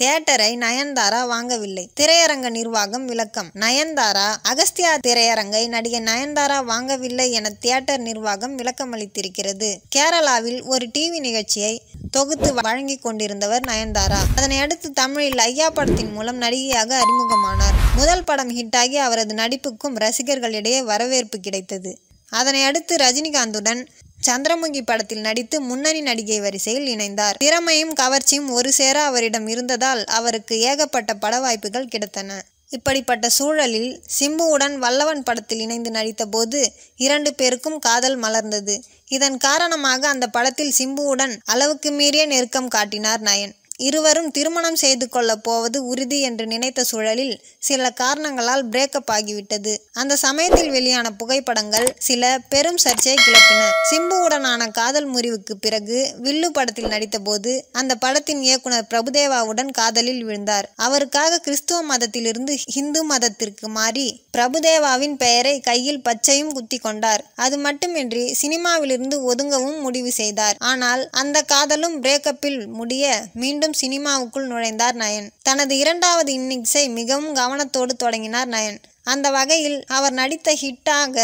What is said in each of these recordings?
தியேட்டரை நயன்தாரா வாங்கவில்லை திரையரங்க நிர்வாகம் விளக்கம் நயன்தாரா அகஸ்தியா திரையரங்கை நடிகை நயன்தாரா வாங்கவில்லை என தியேட்டர் நிர்வாகம் விளக்கமளித்திருக்கிறது கேரளாவில் ஒரு டிவி நிகழ்ச்சியை தொகுத்து வழங்கி கொண்டிருந்தவர் நயன்தாரா அதனை அடுத்து தமிழில் ஐயா படத்தின் மூலம் நடிகையாக அறிமுகமானார் முதல் படம் ஹிட்டாகி அவரது நடிப்புக்கும் ரசிகர்களிடையே வரவேற்பு கிடைத்தது அதனை அடுத்து ரஜினிகாந்துடன் சந்திரமுகி படத்தில் நடித்து முன்னணி நடிகை வரிசையில் இணைந்தார் திறமையும் கவர்ச்சியும் ஒரு சேர அவரிடம் இருந்ததால் அவருக்கு ஏகப்பட்ட பட வாய்ப்புகள் கிடைத்தன இப்படிப்பட்ட சூழலில் சிம்புவுடன் வல்லவன் படத்தில் இணைந்து நடித்தபோது இரண்டு பேருக்கும் காதல் மலர்ந்தது இதன் காரணமாக அந்த படத்தில் சிம்புவுடன் அளவுக்கு மீறிய நெருக்கம் காட்டினார் நயன் இருவரும் திருமணம் செய்து கொள்ளப் போவது உறுதி என்று நினைத்த சூழலில் சில காரணங்களால் பிரேக்கப் ஆகிவிட்டது அந்த சமயத்தில் வெளியான புகைப்படங்கள் சில பெரும் சர்ச்சையை கிளப்பின சிம்புவுடனான காதல் முறிவுக்கு பிறகு வில்லு படத்தில் நடித்தபோது அந்த படத்தின் இயக்குனர் பிரபுதேவாவுடன் காதலில் விழுந்தார் அவருக்காக கிறிஸ்துவ மதத்திலிருந்து ஹிந்து மதத்திற்கு மாறி பிரபுதேவாவின் பெயரை கையில் பச்சையும் குத்தி கொண்டார் அது மட்டுமின்றி சினிமாவிலிருந்து ஒதுங்கவும் முடிவு செய்தார் ஆனால் அந்த காதலும் பிரேக்கப்பில் முடிய மீண்டும் மீண்டும் சினிமாவுக்குள் நுழைந்தார் நயன் தனது இரண்டாவது இன்னிங்ஸை மிகவும் கவனத்தோடு தொடங்கினார் நயன் அந்த வகையில் அவர் நடித்த ஹிட்டாக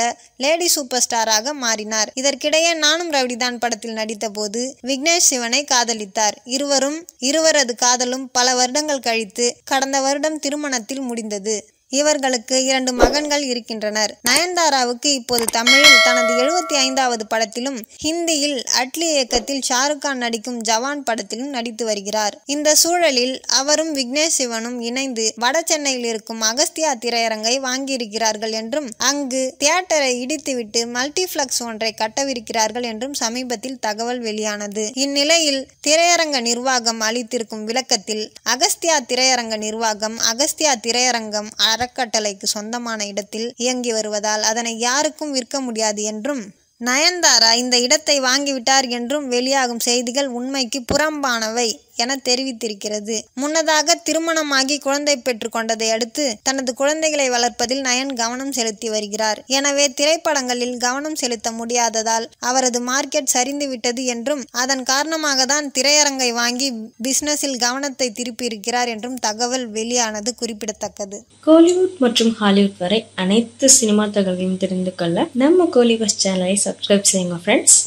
லேடி சூப்பர் ஸ்டாராக மாறினார் இதற்கிடையே நானும் ரவிடிதான் படத்தில் நடித்த போது விக்னேஷ் சிவனை காதலித்தார் இருவரும் இருவரது காதலும் பல வருடங்கள் கழித்து கடந்த வருடம் திருமணத்தில் முடிந்தது இவர்களுக்கு இரண்டு மகன்கள் இருக்கின்றனர் நயன்தாராவுக்கு இப்போது தமிழில் தனது எழுபத்தி ஐந்தாவது படத்திலும் ஹிந்தியில் அட்லி இயக்கத்தில் ஷாருக் கான் நடிக்கும் ஜவான் படத்திலும் நடித்து வருகிறார் இந்த சூழலில் அவரும் விக்னேஷ் சிவனும் இணைந்து வட சென்னையில் இருக்கும் அகஸ்தியா திரையரங்கை வாங்கியிருக்கிறார்கள் என்றும் அங்கு தியேட்டரை இடித்துவிட்டு மல்டிபிளக்ஸ் ஒன்றை கட்டவிருக்கிறார்கள் என்றும் சமீபத்தில் தகவல் வெளியானது இந்நிலையில் திரையரங்க நிர்வாகம் அளித்திருக்கும் விளக்கத்தில் அகஸ்தியா திரையரங்க நிர்வாகம் அகஸ்தியா திரையரங்கம் அறக்கட்டளைக்கு சொந்தமான இடத்தில் இயங்கி வருவதால் அதனை யாருக்கும் விற்க முடியாது என்றும் நயன்தாரா இந்த இடத்தை வாங்கிவிட்டார் என்றும் வெளியாகும் செய்திகள் உண்மைக்கு புறம்பானவை என தெரிவித்திருக்கிறது முன்னதாக திருமணமாகி குழந்தை பெற்றுக்கொண்டதை அடுத்து தனது குழந்தைகளை வளர்ப்பதில் நயன் கவனம் செலுத்தி வருகிறார் எனவே திரைப்படங்களில் கவனம் செலுத்த முடியாததால் அவரது மார்க்கெட் சரிந்து விட்டது என்றும் அதன் காரணமாக தான் திரையரங்கை வாங்கி பிசினஸில் கவனத்தை திருப்பி இருக்கிறார் என்றும் தகவல் வெளியானது குறிப்பிடத்தக்கது கோலிவுட் மற்றும் ஹாலிவுட் வரை அனைத்து சினிமா தகவலையும் தெரிந்து கொள்ள நம்ம கோலிவஸ் சேனலை சப்ஸ்கிரைப் செய்யுங்க ஃப்ரெண்ட்ஸ்